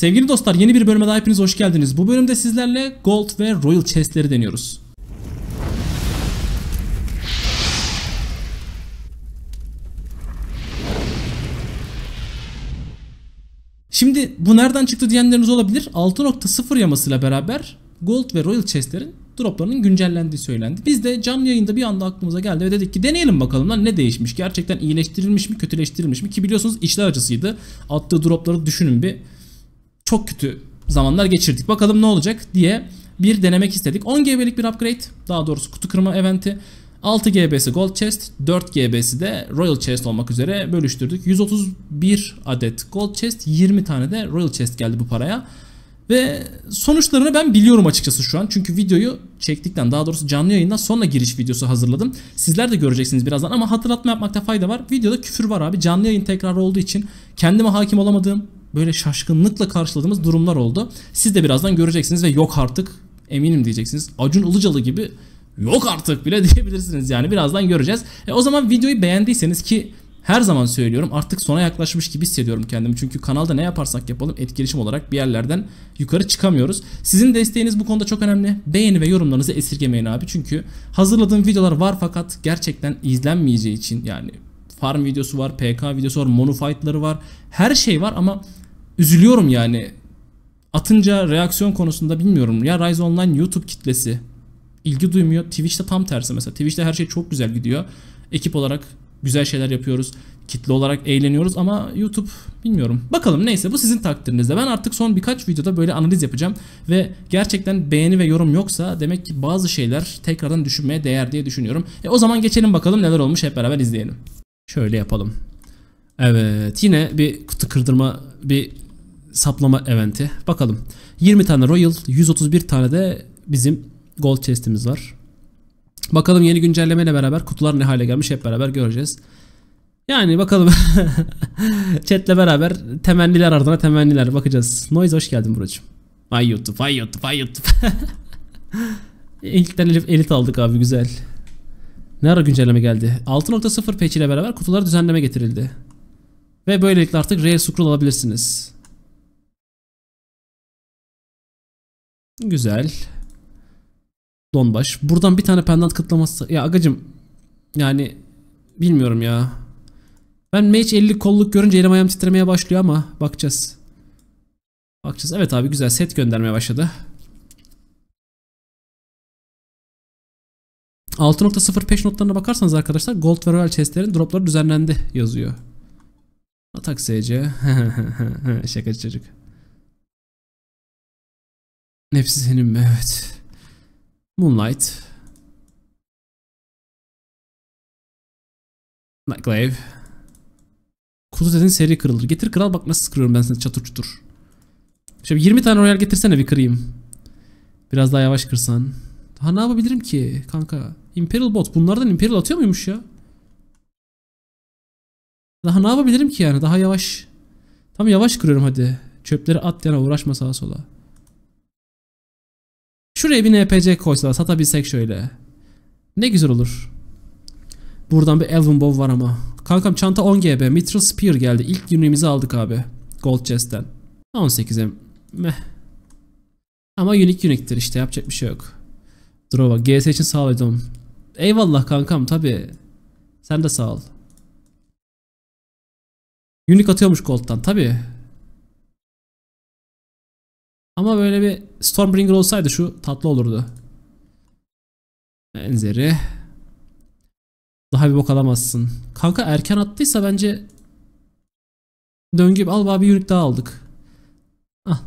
Sevgili dostlar yeni bir bölüme daha hepiniz hoş geldiniz. Bu bölümde sizlerle Gold ve Royal Chest'leri deniyoruz. Şimdi bu nereden çıktı diyenleriniz olabilir. 6.0 yamasıyla beraber Gold ve Royal Chest'lerin droplarının güncellendiği söylendi. Biz de canlı yayında bir anda aklımıza geldi ve dedik ki deneyelim bakalım lan ne değişmiş. Gerçekten iyileştirilmiş mi kötüleştirilmiş mi ki biliyorsunuz işler acısıydı. Attığı dropları düşünün bir çok kötü zamanlar geçirdik. Bakalım ne olacak diye bir denemek istedik. 10 GB'lik bir upgrade. Daha doğrusu kutu kırma eventi. 6 GB'si Gold Chest, 4 GB'si de Royal Chest olmak üzere bölüştürdük. 131 adet Gold Chest, 20 tane de Royal Chest geldi bu paraya. Ve sonuçlarını ben biliyorum açıkçası şu an. Çünkü videoyu çektikten daha doğrusu canlı yayından sonra giriş videosu hazırladım. Sizler de göreceksiniz birazdan ama hatırlatma yapmakta fayda var. Videoda küfür var abi. Canlı yayın tekrar olduğu için kendime hakim olamadığım böyle şaşkınlıkla karşıladığımız durumlar oldu. Siz de birazdan göreceksiniz ve yok artık eminim diyeceksiniz. Acun Ilıcalı gibi yok artık bile diyebilirsiniz yani birazdan göreceğiz. E, o zaman videoyu beğendiyseniz ki her zaman söylüyorum artık sona yaklaşmış gibi hissediyorum kendimi. Çünkü kanalda ne yaparsak yapalım etkileşim olarak bir yerlerden yukarı çıkamıyoruz. Sizin desteğiniz bu konuda çok önemli. Beğeni ve yorumlarınızı esirgemeyin abi. Çünkü hazırladığım videolar var fakat gerçekten izlenmeyeceği için yani farm videosu var, PK videosu var, mono fight'ları var. Her şey var ama üzülüyorum yani. Atınca reaksiyon konusunda bilmiyorum. Ya Rise Online YouTube kitlesi ilgi duymuyor. Twitch'te tam tersi mesela. Twitch'te her şey çok güzel gidiyor. Ekip olarak güzel şeyler yapıyoruz. Kitle olarak eğleniyoruz ama YouTube bilmiyorum. Bakalım neyse bu sizin takdirinizde. Ben artık son birkaç videoda böyle analiz yapacağım ve gerçekten beğeni ve yorum yoksa demek ki bazı şeyler tekrardan düşünmeye değer diye düşünüyorum. E o zaman geçelim bakalım neler olmuş hep beraber izleyelim. Şöyle yapalım. Evet yine bir kutu kırdırma bir saplama eventi. Bakalım. 20 tane Royal, 131 tane de bizim Gold chest'imiz var. Bakalım yeni güncellemeyle beraber kutular ne hale gelmiş hep beraber göreceğiz. Yani bakalım. Chat'le beraber temenniler ardına temenniler bakacağız. Noise hoş geldin Buracığım. Vay YouTube, vay YouTube, vay YouTube. İlkten elit aldık abi güzel. Ne ara güncelleme geldi? 6.0 patch ile beraber kutular düzenleme getirildi. Ve böylelikle artık Rare Scroll alabilirsiniz. Güzel. Donbaş. Buradan bir tane pendant kıtlaması. Ya agacım. Yani bilmiyorum ya. Ben mage 50 kolluk görünce elim ayağım titremeye başlıyor ama bakacağız. Bakacağız. Evet abi güzel set göndermeye başladı. 6.05 notlarına bakarsanız arkadaşlar Gold ve Royal chestlerin dropları düzenlendi yazıyor. Atak SC. Şakacı çocuk. Hepsi senin mi? Evet. Moonlight. Nightglaive. Kutu dedin seri kırılır. Getir kral bak nasıl kırıyorum ben seni çatır çutur. Şimdi 20 tane royal getirsene bir kırayım. Biraz daha yavaş kırsan. Ha ne yapabilirim ki kanka? Imperial bot. Bunlardan Imperial atıyor muymuş ya? Daha ne yapabilirim ki yani? Daha yavaş. Tam yavaş kırıyorum hadi. Çöpleri at yana uğraşma sağa sola. Şuraya bir NPC koysalar satabilsek şöyle. Ne güzel olur. Buradan bir Elven Bow var ama. Kankam çanta 10 GB. Mithril Spear geldi. İlk günlüğümüzü aldık abi. Gold chest'ten. 18'e meh. Ama unique unique'tir işte yapacak bir şey yok. Drova. GS için sağ Eyvallah kankam tabi. Sen de sağ ol. Unique atıyormuş Gold'dan tabi. Ama böyle bir Stormbringer olsaydı şu tatlı olurdu. Benzeri. Daha bir bok alamazsın. Kanka erken attıysa bence döngü al abi bir yürük daha aldık. Ah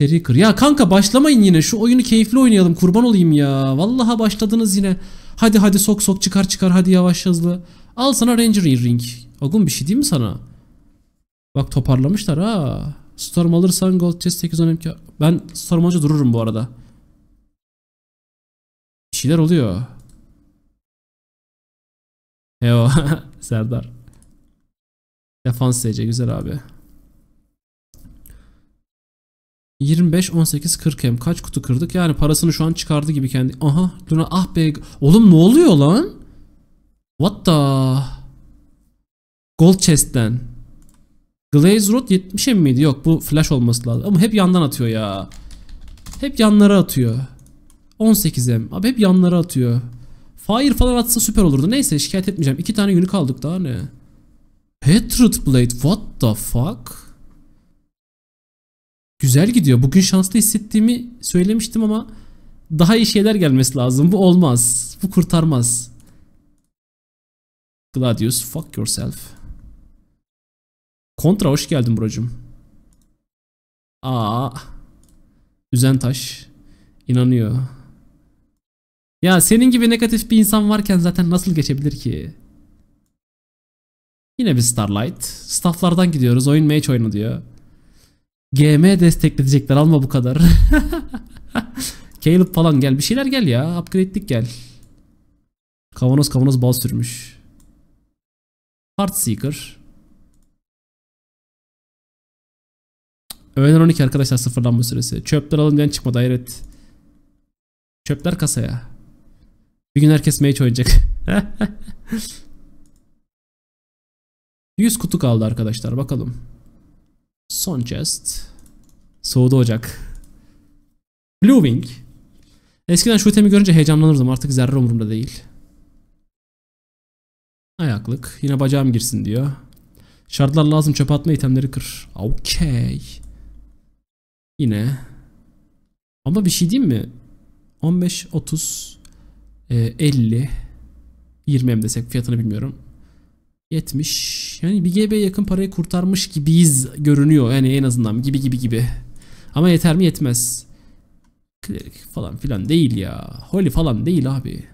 Seri Ya kanka başlamayın yine. Şu oyunu keyifli oynayalım. Kurban olayım ya. vallaha başladınız yine. Hadi hadi sok sok çıkar çıkar. Hadi yavaş hızlı. Al sana Ranger Earring. Ogun bir şey değil mi sana? Bak toparlamışlar ha. Storm alırsan Gold Chest 8 önemli. Ben Storm alınca dururum bu arada. Bir şeyler oluyor. Heo. Serdar. Defans SC güzel abi. 25, 18, 40 hem kaç kutu kırdık? Yani parasını şu an çıkardı gibi kendi. Aha dur ah be. Oğlum ne oluyor lan? What the? Gold chest'ten. Glaze Rod 70 em miydi? Yok bu flash olması lazım. Ama hep yandan atıyor ya. Hep yanlara atıyor. 18 em. Abi hep yanlara atıyor. Fire falan atsa süper olurdu. Neyse şikayet etmeyeceğim. İki tane yünü kaldık daha ne? Hatred Blade. What the fuck? Güzel gidiyor. Bugün şanslı hissettiğimi söylemiştim ama daha iyi şeyler gelmesi lazım. Bu olmaz. Bu kurtarmaz. Gladius fuck yourself. Kontra hoş geldin brocum. Aa. Üzen taş. İnanıyor. Ya senin gibi negatif bir insan varken zaten nasıl geçebilir ki? Yine bir Starlight. Stafflardan gidiyoruz. Oyun mage oyunu diyor. GM destekleyecekler alma bu kadar. Caleb falan gel bir şeyler gel ya upgrade'lik gel. Kavanoz kavanoz bal sürmüş. Part Seeker. Öğlen 12 arkadaşlar sıfırlanma süresi. Çöpler alın diyen çıkmadı hayret. Çöpler kasaya. Bir gün herkes mage oynayacak. 100 kutu kaldı arkadaşlar bakalım. Son chest. Soğudu ocak. Blue Wing. Eskiden şu temi görünce heyecanlanırdım. Artık zerre umurumda değil. Ayaklık. Yine bacağım girsin diyor. Şartlar lazım çöp atma itemleri kır. Okey. Yine. Ama bir şey diyeyim mi? 15, 30, 50, 20 hem desek fiyatını bilmiyorum. 70. Yani bir GB yakın parayı kurtarmış gibiyiz görünüyor. Yani en azından gibi gibi gibi. Ama yeter mi yetmez. Klerik falan filan değil ya. Holy falan değil abi.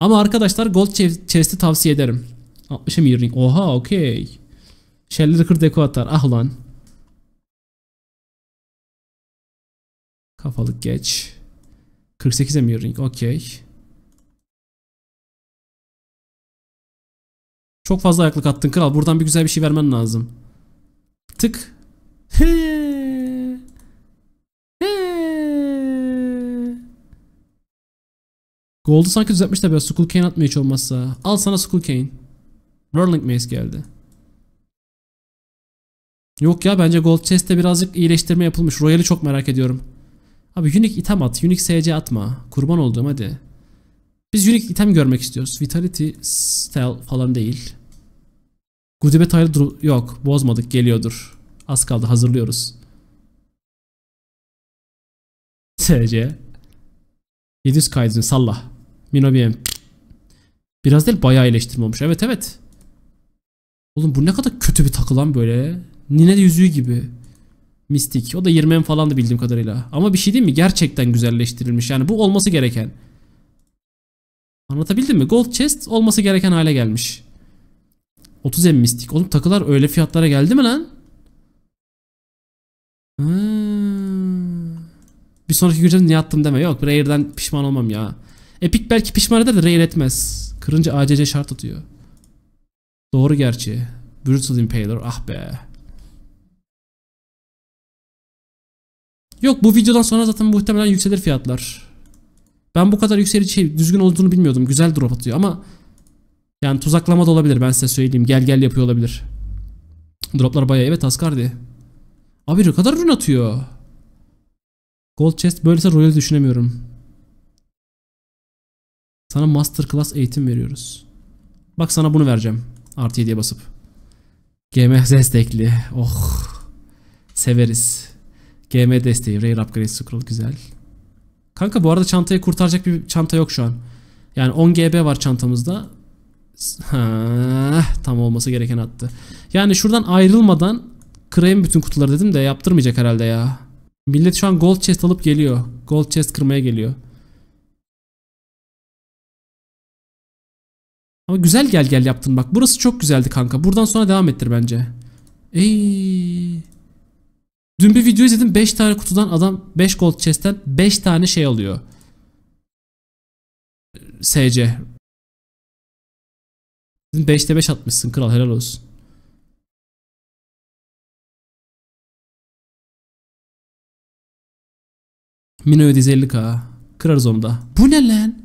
Ama arkadaşlar Gold Chest'i tavsiye ederim. 60 Mirroring. Oha okey. Shelly kır deko atar. Ah lan. Kafalık geç. 48 Mirroring. Okey. Çok fazla ayaklık attın kral. Buradan bir güzel bir şey vermen lazım. Tık. He. Gold'u sanki düzeltmiş de biraz Skull Cane atmıyor hiç olmazsa. Al sana Skull Cane. Whirling Mace geldi. Yok ya bence Gold Chest'te birazcık iyileştirme yapılmış. Royal'i çok merak ediyorum. Abi Unique item at. Unique SC atma. Kurban olduğum hadi. Biz Unique item görmek istiyoruz. Vitality, Stealth falan değil. Gudibet ayrı yok bozmadık geliyordur. Az kaldı hazırlıyoruz. SC 700 kaydını salla. Minobiem. Biraz değil bayağı iyileştirme olmuş. Evet evet. Oğlum bu ne kadar kötü bir takılan böyle. Nine yüzüğü gibi. Mistik. O da 20M da bildiğim kadarıyla. Ama bir şey değil mi? Gerçekten güzelleştirilmiş. Yani bu olması gereken. Anlatabildim mi? Gold chest olması gereken hale gelmiş. 30 en mistik. Oğlum takılar öyle fiyatlara geldi mi lan? Hmm. Bir sonraki güncel niye attım deme. Yok Rare'den pişman olmam ya. Epic belki pişman eder de Rare etmez. Kırınca ACC şart atıyor. Doğru gerçi. Brutal Impaler ah be. Yok bu videodan sonra zaten muhtemelen yükselir fiyatlar. Ben bu kadar yükselici şey, düzgün olduğunu bilmiyordum. Güzel drop atıyor ama yani tuzaklama da olabilir ben size söyleyeyim. Gel gel yapıyor olabilir. Droplar bayağı evet Asgardi. Abi ne kadar rune atıyor. Gold chest böylese royal düşünemiyorum. Sana master class eğitim veriyoruz. Bak sana bunu vereceğim. Artı 7'ye basıp. GM destekli. Oh. Severiz. GM desteği. Rare upgrade scroll güzel. Kanka bu arada çantayı kurtaracak bir çanta yok şu an. Yani 10 GB var çantamızda. Ha, tam olması gereken attı. Yani şuradan ayrılmadan kırayım bütün kutuları dedim de yaptırmayacak herhalde ya. Millet şu an gold chest alıp geliyor. Gold chest kırmaya geliyor. Ama güzel gel gel yaptın bak. Burası çok güzeldi kanka. Buradan sonra devam ettir bence. Ey. Dün bir video izledim 5 tane kutudan adam 5 gold chest'ten 5 tane şey alıyor. Ee, SC 5'te 5 atmışsın kral helal olsun. Mino 750k. Kırarız onu da. Bu ne lan?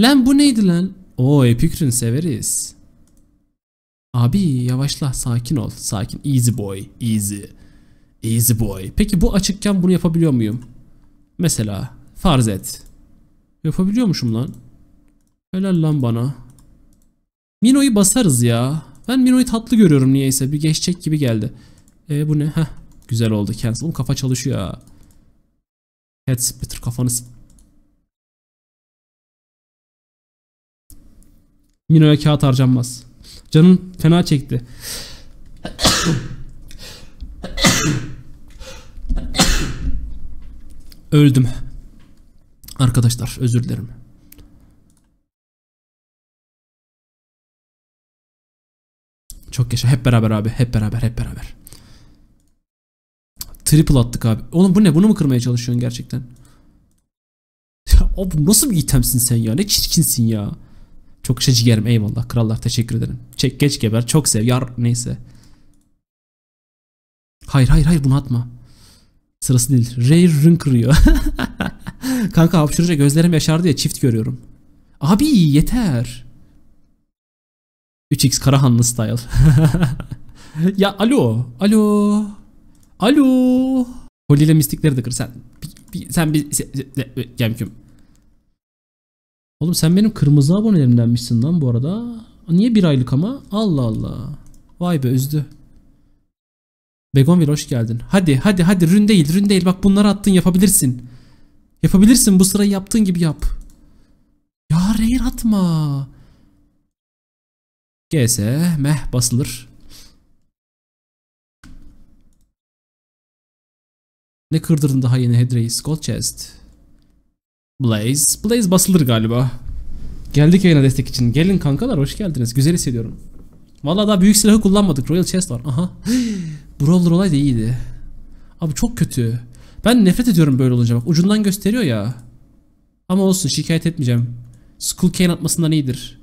Lan bu neydi lan? Oo Epicrin severiz. Abi yavaşla sakin ol. Sakin. Easy boy. Easy. Easy boy. Peki bu açıkken bunu yapabiliyor muyum? Mesela farz et. Yapabiliyormuşum lan. Helal lan bana. Mino'yu basarız ya. Ben Mino'yu tatlı görüyorum niyeyse. Bir geçecek gibi geldi. E bu ne? Heh. Güzel oldu. Cancel. Kafa çalışıyor ha. Head spitter kafanı Mino'ya kağıt harcanmaz. Canım fena çekti. Öldüm. Arkadaşlar özür dilerim. Çok yaşa. Hep beraber abi. Hep beraber. Hep beraber. Triple attık abi. Oğlum bu ne? Bunu mu kırmaya çalışıyorsun gerçekten? abi nasıl bir itemsin sen ya? Ne çirkinsin ya. Çok şey ciğerim eyvallah. Krallar teşekkür ederim. Çek geç geber. Çok sev. Yar neyse. Hayır hayır hayır bunu atma. Sırası değil. Ray rün kırıyor. Kanka hapşurunca gözlerim yaşardı ya çift görüyorum. Abi yeter. 3x Karahanlı style. ya alo. Alo. Alo. Holy ile mistikleri de kır. Sen bir, sen bir gemküm. Oğlum sen benim kırmızı abonelerimdenmişsin lan bu arada. Niye bir aylık ama? Allah Allah. Vay be üzdü. Begonville hoş geldin. Hadi hadi hadi rün değil rün değil. Bak bunları attın yapabilirsin. Yapabilirsin bu sırayı yaptığın gibi yap. Ya rehir atma. GS meh basılır. Ne kırdırdın daha yeni Hedreis? Gold chest. Blaze. Blaze basılır galiba. Geldik yayına destek için. Gelin kankalar hoş geldiniz. Güzel hissediyorum. Vallahi daha büyük silahı kullanmadık. Royal chest var. Aha. Brawler olay da iyiydi. Abi çok kötü. Ben nefret ediyorum böyle olunca bak. Ucundan gösteriyor ya. Ama olsun şikayet etmeyeceğim. Skull cane atmasından iyidir.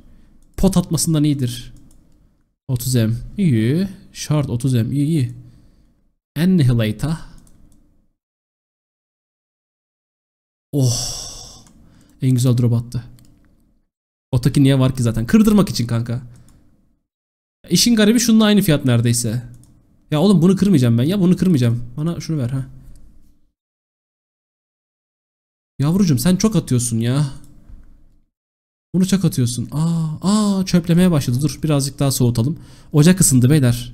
Pot atmasından iyidir. 30M iyi. Shard 30M iyi iyi. Annihilator. Oh. En güzel drop attı. Otaki niye var ki zaten? Kırdırmak için kanka. işin garibi şununla aynı fiyat neredeyse. Ya oğlum bunu kırmayacağım ben. Ya bunu kırmayacağım. Bana şunu ver ha. Yavrucuğum sen çok atıyorsun ya. Bunu çak atıyorsun. Aa, aa çöplemeye başladı. Dur birazcık daha soğutalım. Ocak ısındı beyler.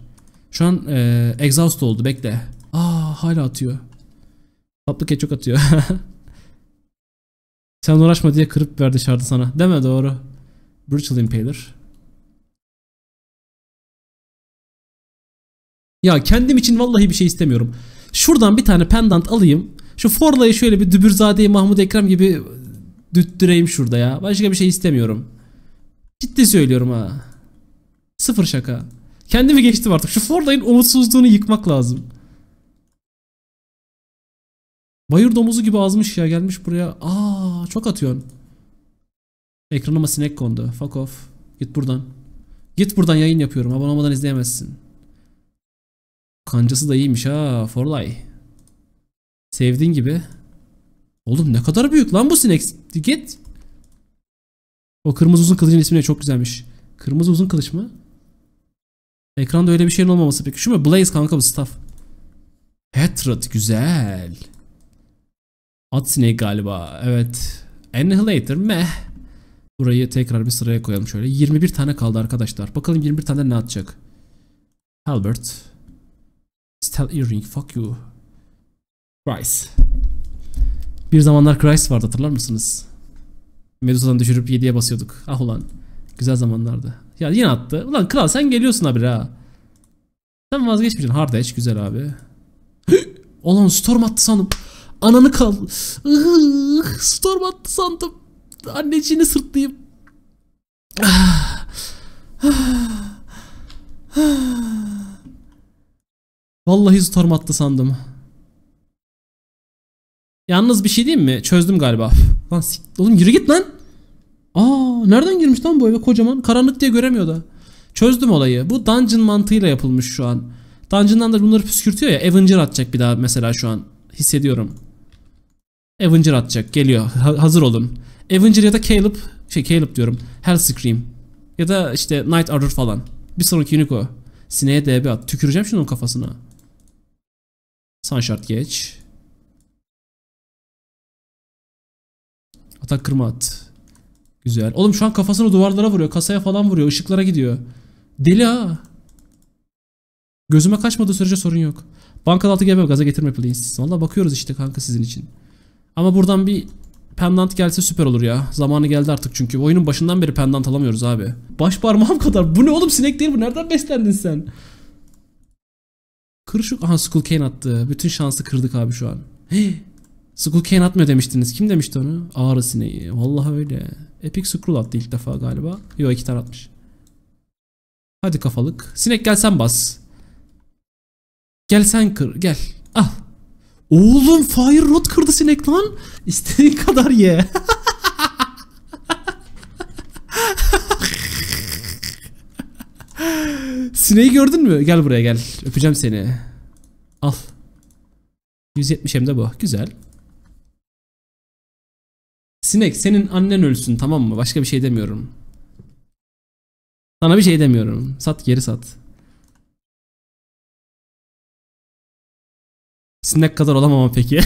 Şu an e, exhaust oldu bekle. Aa hala atıyor. Tatlı çok atıyor. Sen uğraşma diye kırıp verdi şardı sana. Deme doğru. Brutal Impaler. Ya kendim için vallahi bir şey istemiyorum. Şuradan bir tane pendant alayım. Şu Forla'yı şöyle bir Dübürzade'yi Mahmut Ekrem gibi Düttüreyim şurada ya. Başka bir şey istemiyorum. Ciddi söylüyorum ha. Sıfır şaka. Kendimi geçtim artık. Şu Ford'un umutsuzluğunu yıkmak lazım. Bayır domuzu gibi azmış ya gelmiş buraya. Aa çok atıyorsun. Ekranıma sinek kondu. Fuck off. Git buradan. Git buradan yayın yapıyorum. Abone olmadan izleyemezsin. Kancası da iyiymiş ha Forlay. Sevdiğin gibi. Oğlum ne kadar büyük lan bu sinek. Git. O kırmızı uzun kılıcın ismi ne? Çok güzelmiş. Kırmızı uzun kılıç mı? Ekranda öyle bir şeyin olmaması peki. Şu mu? Blaze kanka bu staff. Hatred güzel. At sineği galiba. Evet. Annihilator meh. Burayı tekrar bir sıraya koyalım şöyle. 21 tane kaldı arkadaşlar. Bakalım 21 tane ne atacak. Albert. Steel Earring fuck you. Price. Bir zamanlar Christ vardı hatırlar mısınız? Medusa'dan düşürüp 7'ye basıyorduk. Ah ulan. Güzel zamanlardı. Ya yine attı. Ulan kral sen geliyorsun abi ha. Sen vazgeçmeyeceksin. Hard edge güzel abi. Ulan storm attı sandım. Ananı kal. storm attı sandım. Anneciğini sırtlayayım. Vallahi storm attı sandım. Yalnız bir şey diyeyim mi? Çözdüm galiba. lan sik... Oğlum yürü git lan. Aa nereden girmiş lan bu eve kocaman? Karanlık diye göremiyor da. Çözdüm olayı. Bu dungeon mantığıyla yapılmış şu an. Dungeon'dan da bunları püskürtüyor ya. Avenger atacak bir daha mesela şu an. Hissediyorum. Avenger atacak. Geliyor. Ha hazır olun. Avenger ya da Caleb. Şey Caleb diyorum. Hell Scream. Ya da işte Night Order falan. Bir sonraki Unico. Sineğe DB at. Tüküreceğim şunun kafasına. Sunshard geç. Atak kırma at. Güzel. Oğlum şu an kafasını duvarlara vuruyor. Kasaya falan vuruyor. Işıklara gidiyor. Deli ha. Gözüme kaçmadığı sürece sorun yok. Bankada altı gelmem gaza getirme please. Valla bakıyoruz işte kanka sizin için. Ama buradan bir pendant gelse süper olur ya. Zamanı geldi artık çünkü. Oyunun başından beri pendant alamıyoruz abi. Baş parmağım kadar. Bu ne oğlum sinek değil bu. Nereden beslendin sen? Kır şu... Aha Skullcane attı. Bütün şansı kırdık abi şu an. Hii. Skull Cane atmıyor demiştiniz. Kim demişti onu? Ağrı sineği. Vallahi öyle. Epic Skrull attı ilk defa galiba. Yok iki tane atmış. Hadi kafalık. Sinek gelsen bas. Gel sen kır. Gel. Al. Ah! Oğlum Fire Rod kırdı sinek lan. İstediğin kadar ye. Sineği gördün mü? Gel buraya gel. Öpeceğim seni. Al. 170 hem de bu. Güzel. Sinek senin annen ölsün tamam mı? Başka bir şey demiyorum. Sana bir şey demiyorum. Sat geri sat. Sinek kadar olamam peki.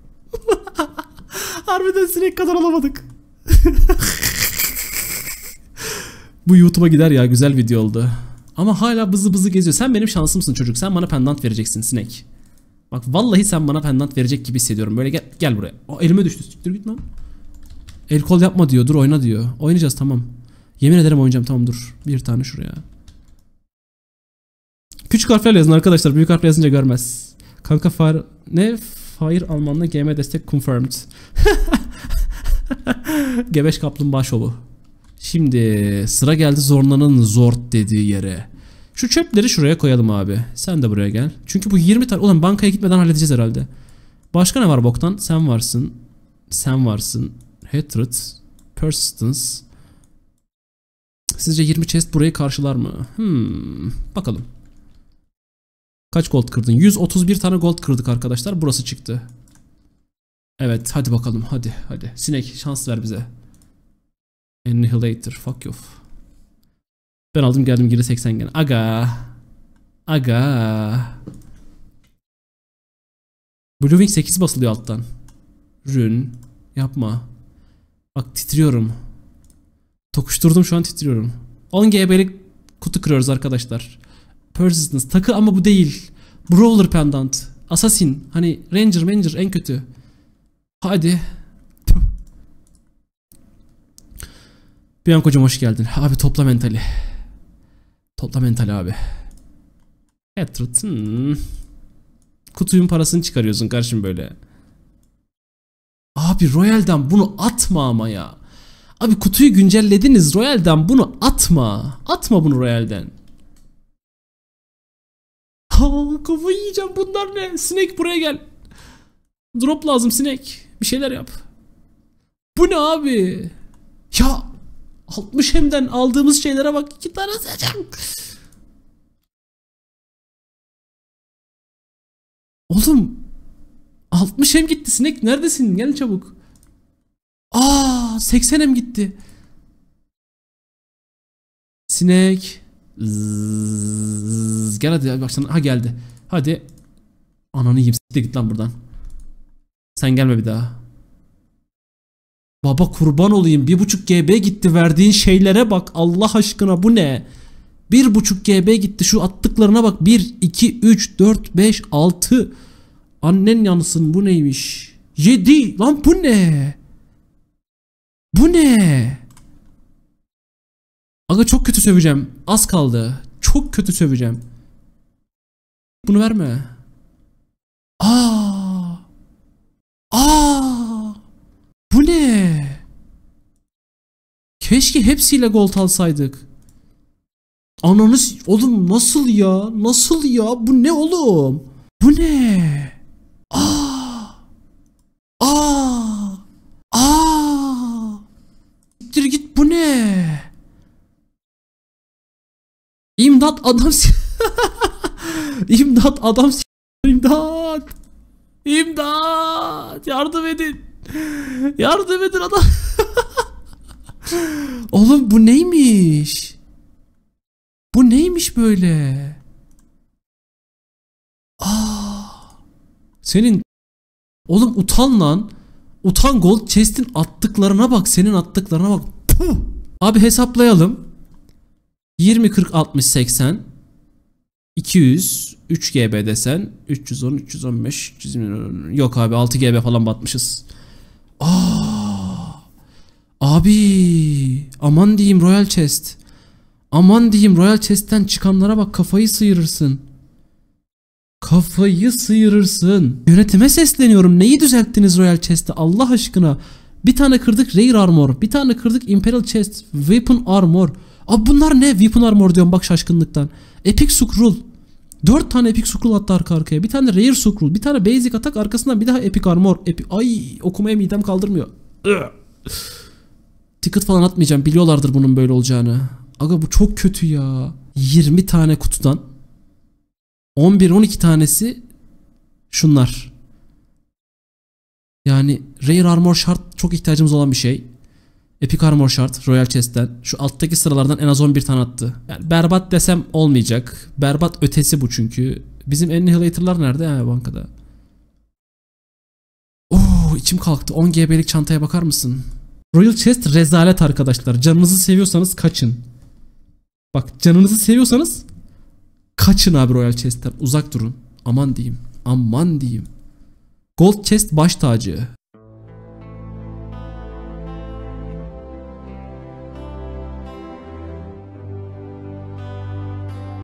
Harbiden sinek kadar olamadık. Bu YouTube'a gider ya güzel video oldu. Ama hala bızı bızı geziyor. Sen benim şansımsın çocuk. Sen bana pendant vereceksin sinek. Bak vallahi sen bana pendant verecek gibi hissediyorum. Böyle gel gel buraya. O elime düştü. Siktir git lan. El kol yapma diyor. Dur oyna diyor. Oynayacağız tamam. Yemin ederim oynayacağım. Tamam dur. Bir tane şuraya. Küçük harflerle yazın arkadaşlar. Büyük harfle yazınca görmez. Kanka fire... Ne? Fire Almanlı GM destek confirmed. Gebeş kaplumbağa şovu. Şimdi sıra geldi zorlanın zort dediği yere. Şu çöpleri şuraya koyalım abi. Sen de buraya gel. Çünkü bu 20 tane. Ulan bankaya gitmeden halledeceğiz herhalde. Başka ne var boktan? Sen varsın. Sen varsın. Hatred. Persistence. Sizce 20 chest burayı karşılar mı? Hmm. Bakalım. Kaç gold kırdın? 131 tane gold kırdık arkadaşlar. Burası çıktı. Evet hadi bakalım hadi hadi. Sinek şans ver bize. Annihilator fuck you. Ben aldım geldim geri 80 gene. Aga. Aga. Blue Wing 8 basılıyor alttan. Rün. Yapma. Bak titriyorum. Tokuşturdum şu an titriyorum. 10 GB'lik kutu kırıyoruz arkadaşlar. Persistence takı ama bu değil. Brawler pendant. Assassin. Hani Ranger Ranger en kötü. Hadi. Bir an kocam hoş geldin. Abi topla mentali. Topla mental abi. Hatred. Hmm. Kutuyun parasını çıkarıyorsun karşım böyle. Abi Royal'den bunu atma ama ya. Abi kutuyu güncellediniz Royal'den bunu atma. Atma bunu Royal'den. kafayı yiyeceğim bunlar ne? Sinek buraya gel. Drop lazım sinek. Bir şeyler yap. Bu ne abi? Ya 60 hemden aldığımız şeylere bak iki tane seçim. Oğlum 60 hem gitti sinek neredesin gel çabuk. Aa 80 hem gitti. Sinek. Zzz, gel hadi bak sana ha geldi. Hadi. Ananı yiyeyim siktir git lan buradan. Sen gelme bir daha. Baba kurban olayım 1.5 GB gitti verdiğin şeylere bak Allah aşkına bu ne? 1.5 GB gitti şu attıklarına bak 1, 2, 3, 4, 5, 6 Annen yansın bu neymiş? 7 lan bu ne? Bu ne? Aga çok kötü söveceğim az kaldı çok kötü söveceğim Bunu verme Keşke hepsiyle gol alsaydık. Ananız, oğlum nasıl ya? Nasıl ya? Bu ne oğlum? Bu ne? Aa! Ah! Aa! Ah! Aa! Ah! Siktir git bu ne? İmdat adam İmdat adam İmdat! İmdat! Yardım edin! Yardım edin adam! Oğlum bu neymiş? Bu neymiş böyle? Aa, ah. senin oğlum utan lan. Utan gold chest'in attıklarına bak. Senin attıklarına bak. Puh. Abi hesaplayalım. 20 40 60 80 200 3 GB desen 310 315 320 yok abi 6 GB falan batmışız. Aa ah. Abi aman diyeyim Royal Chest. Aman diyeyim Royal Chest'ten çıkanlara bak kafayı sıyırırsın. Kafayı sıyırırsın. Yönetime sesleniyorum. Neyi düzelttiniz Royal Chest'te Allah aşkına? Bir tane kırdık Rare Armor. Bir tane kırdık Imperial Chest. Weapon Armor. Abi bunlar ne? Weapon Armor diyorum bak şaşkınlıktan. Epic Scroll. 4 tane Epic Scroll attı arka arkaya. Bir tane Rare Scroll. Bir tane Basic Atak arkasından bir daha Epic Armor. Epi Ay okumaya midem kaldırmıyor. Ticket falan atmayacağım. Biliyorlardır bunun böyle olacağını. Aga bu çok kötü ya. 20 tane kutudan 11-12 tanesi şunlar. Yani Rare Armor Shard çok ihtiyacımız olan bir şey. Epic Armor Shard Royal Chest'ten. Şu alttaki sıralardan en az 11 tane attı. Yani berbat desem olmayacak. Berbat ötesi bu çünkü. Bizim Annihilator'lar nerede? Ha bankada. Oo içim kalktı. 10 GB'lik çantaya bakar mısın? Royal Chest rezalet arkadaşlar. Canınızı seviyorsanız kaçın. Bak canınızı seviyorsanız kaçın abi Royal Chest'ten. Uzak durun. Aman diyeyim. Aman diyeyim. Gold Chest baş tacı.